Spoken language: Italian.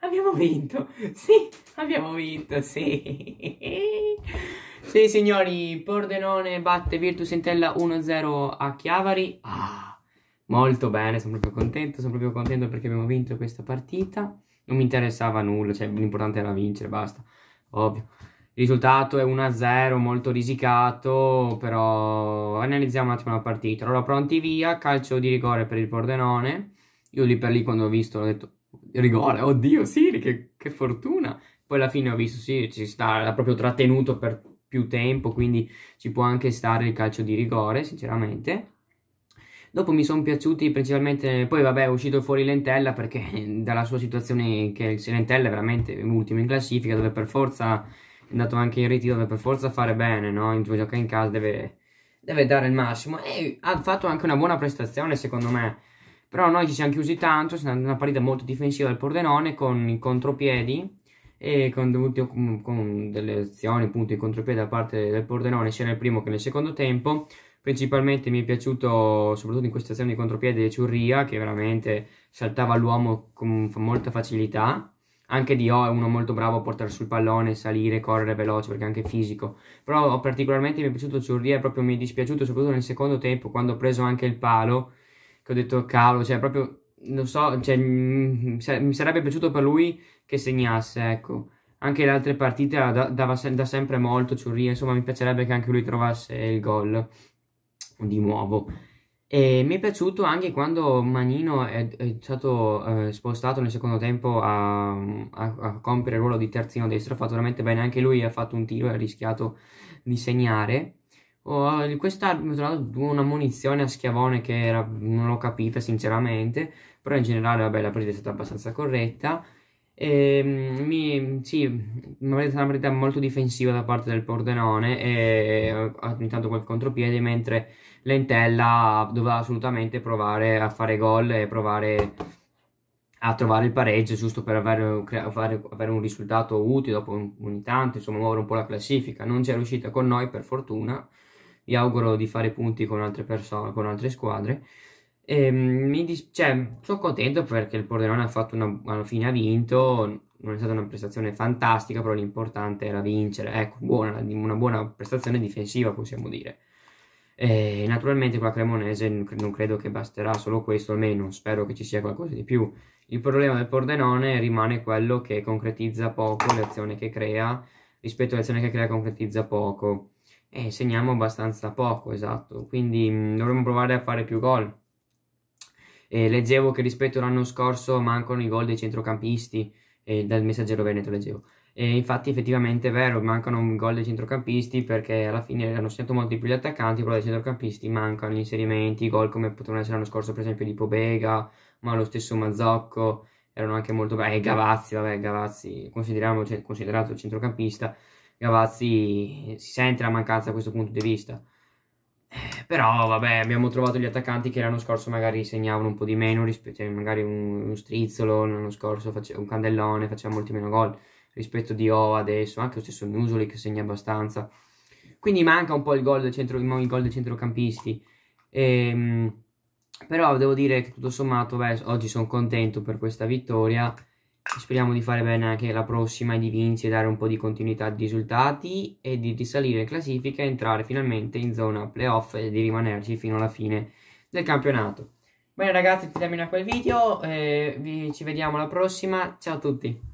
abbiamo vinto. Sì, abbiamo vinto. Sì. Sì, signori, Pordenone batte Virtus Intella 1-0 a Chiavari. Ah, molto bene, sono proprio contento, sono proprio contento perché abbiamo vinto questa partita. Non mi interessava nulla, cioè l'importante era vincere, basta. Ovvio. Il risultato è 1-0, molto risicato, però analizziamo un attimo la partita. Allora, pronti via, calcio di rigore per il Pordenone. Io lì per lì quando ho visto ho detto rigore, oddio Siri, che, che, fortuna. Poi alla fine ho visto, sì, ci sta, l'ha proprio trattenuto per più tempo, quindi ci può anche stare il calcio di rigore, sinceramente. Dopo mi sono piaciuti principalmente, poi vabbè è uscito fuori Lentella perché dalla sua situazione che Lentella è veramente ultimo in classifica, dove per forza è andato anche in ritiro, dove per forza fare bene, no? In gioca in casa deve, deve dare il massimo e ha fatto anche una buona prestazione secondo me però noi ci siamo chiusi tanto, siamo andati una partita molto difensiva del Pordenone con i contropiedi e con, con, delle azioni appunto in contropiede da parte del Pordenone sia nel primo che nel secondo tempo. Principalmente mi è piaciuto, soprattutto in questa azione di contropiede, Ciurria che veramente saltava l'uomo con molta facilità anche di O è uno molto bravo a portare sul pallone, salire, correre veloce perché anche fisico. Però particolarmente mi è piaciuto Ciurria, proprio mi è dispiaciuto soprattutto nel secondo tempo quando ho preso anche il palo che ho detto cavolo, cioè proprio, non so, cioè, mm, mm, mi sarebbe piaciuto per lui che segnasse, ecco. Anche le altre partite da, dava se, da sempre molto Ciurria, insomma mi piacerebbe che anche lui trovasse il gol di nuovo. E mi è piaciuto anche quando Manino è, è stato eh, spostato nel secondo tempo a, a, a, compiere il ruolo di terzino destro, ha fatto veramente bene, anche lui ha fatto un tiro e ha rischiato di segnare. Oh, quest'arbitro ha una munizione a schiavone che era, non l'ho capita sinceramente, però in generale vabbè, la presa è stata abbastanza corretta. E, ehm, mi, sì, mi è stata una presa molto difensiva da parte del Pordenone e ha tentato quel contropiede mentre Lentella doveva assolutamente provare a fare gol e provare a trovare il pareggio giusto per avere, fare, avere un risultato utile dopo un, un tanto, insomma muovere un po' la classifica. Non ci riuscita con noi per fortuna, vi auguro di fare punti con altre persone, con altre squadre. E, ehm, mi dis- cioè, sono contento perché il Pordenone ha fatto una, alla fine ha vinto, non è stata una prestazione fantastica, però l'importante era vincere. Ecco, buona, una buona prestazione difensiva, possiamo dire. E, eh, naturalmente con la Cremonese non credo che basterà solo questo, almeno spero che ci sia qualcosa di più. Il problema del Pordenone rimane quello che concretizza poco le azioni che crea, rispetto alle azioni che crea concretizza poco e segniamo abbastanza poco, esatto, quindi mm, dovremmo provare a fare più gol. E leggevo che rispetto all'anno scorso mancano i gol dei centrocampisti, eh, dal messaggero Veneto leggevo. E infatti effettivamente è vero, mancano i gol dei centrocampisti perché alla fine hanno segnato molti più gli attaccanti, però dei centrocampisti mancano gli inserimenti, i gol come potevano essere l'anno scorso per esempio di Pobega, ma lo stesso Mazzocco, erano anche molto bravi, e eh, Gavazzi, vabbè Gavazzi, consideriamo, cioè, considerato centrocampista, Gavazzi eh, si sente la mancanza da questo punto di vista. Eh, però vabbè, abbiamo trovato gli attaccanti che l'anno scorso magari segnavano un po' di meno, rispetto, cioè, magari un, uno strizzolo, l'anno scorso face, un candellone, faceva molti meno gol rispetto di O adesso, anche lo stesso Nusoli che segna abbastanza. Quindi manca un po' il gol, del centro, il gol dei centrocampisti. E, ehm, però devo dire che tutto sommato beh, oggi sono contento per questa vittoria Speriamo di fare bene anche la prossima e di vincere, dare un po' di continuità di risultati e di risalire in classifica e entrare finalmente in zona playoff e di rimanerci fino alla fine del campionato. Bene ragazzi, termina quel video, eh, vi, ci vediamo alla prossima, ciao a tutti!